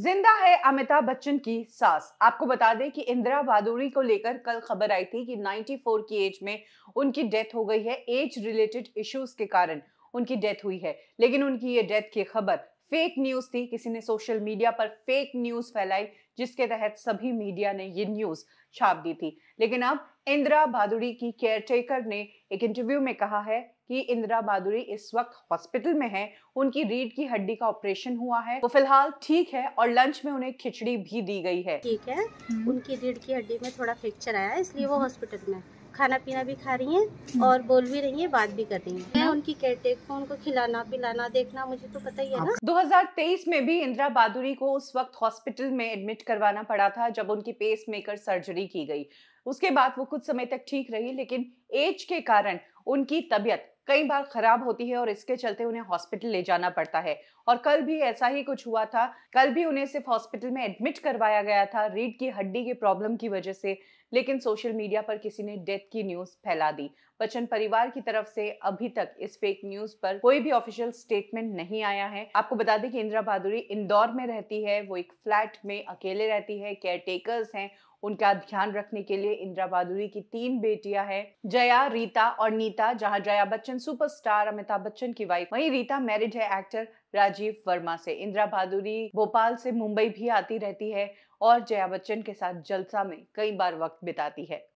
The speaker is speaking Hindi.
जिंदा है अमिताभ बच्चन की सास आपको बता दें कि इंदिरा भादुरी को लेकर कल खबर आई थी कि 94 की एज में उनकी डेथ हो गई है एज रिलेटेड इश्यूज के कारण उनकी डेथ हुई है लेकिन उनकी ये डेथ की खबर फेक न्यूज थी किसी ने सोशल मीडिया पर फेक न्यूज फैलाई जिसके तहत सभी मीडिया ने ये न्यूज छाप दी थी लेकिन अब इंदिरा भादुड़ी की केयरटेकर ने एक इंटरव्यू में कहा है कि इंदिरा भादुड़ी इस वक्त हॉस्पिटल में है उनकी रीढ़ की हड्डी का ऑपरेशन हुआ है वो तो फिलहाल ठीक है और लंच में उन्हें खिचड़ी भी दी गई है ठीक है हम्म। उनकी रीढ़ की हड्डी में थोड़ा फ्रैक्चर आया इसलिए वो हॉस्पिटल हम्म। में खाना पीना भी खा रही हैं हम्म। और बोल भी रही हैं बात भी कर रही हैं मैं उनकी केयरटेक को उनको खिलाना पिलाना देखना मुझे तो पता ही है ना 2023 में भी इंदिरा बादुरी को उस वक्त हॉस्पिटल में एडमिट एडमिट करवाना पड़ा था जब उनकी पेसमेकर सर्जरी की गई उसके बाद वो कुछ समय तक ठीक रही लेकिन एज के कारण उनकी तबियत कई बार खराब होती है और इसके चलते उन्हें हॉस्पिटल ले जाना पड़ता है और कल भी ऐसा ही कुछ हुआ था कल भी उन्हें सिर्फ हॉस्पिटल में एडमिट करवाया गया था रीढ़ की हड्डी के प्रॉब्लम की वजह से लेकिन सोशल मीडिया पर किसी ने डेथ की न्यूज फैला दी बच्चन परिवार की तरफ से अभी तक इस फेक न्यूज पर कोई भी ऑफिशियल स्टेटमेंट नहीं आया है आपको बता दें कि इंदिरा बहादुरी इंदौर में रहती है वो एक फ्लैट में अकेले रहती है केयर टेकर्स हैं उनका ध्यान रखने के लिए इंदिरा बहादुरी की तीन बेटियां हैं जया रीता और नीता जहां जया बच्चन सुपरस्टार अमिताभ बच्चन की वाइफ वहीं रीता मैरिड है एक्टर राजीव वर्मा से इंदिरा बहादुरी भोपाल से मुंबई भी आती रहती है और जया बच्चन के साथ जलसा में कई बार वक्त बिताती है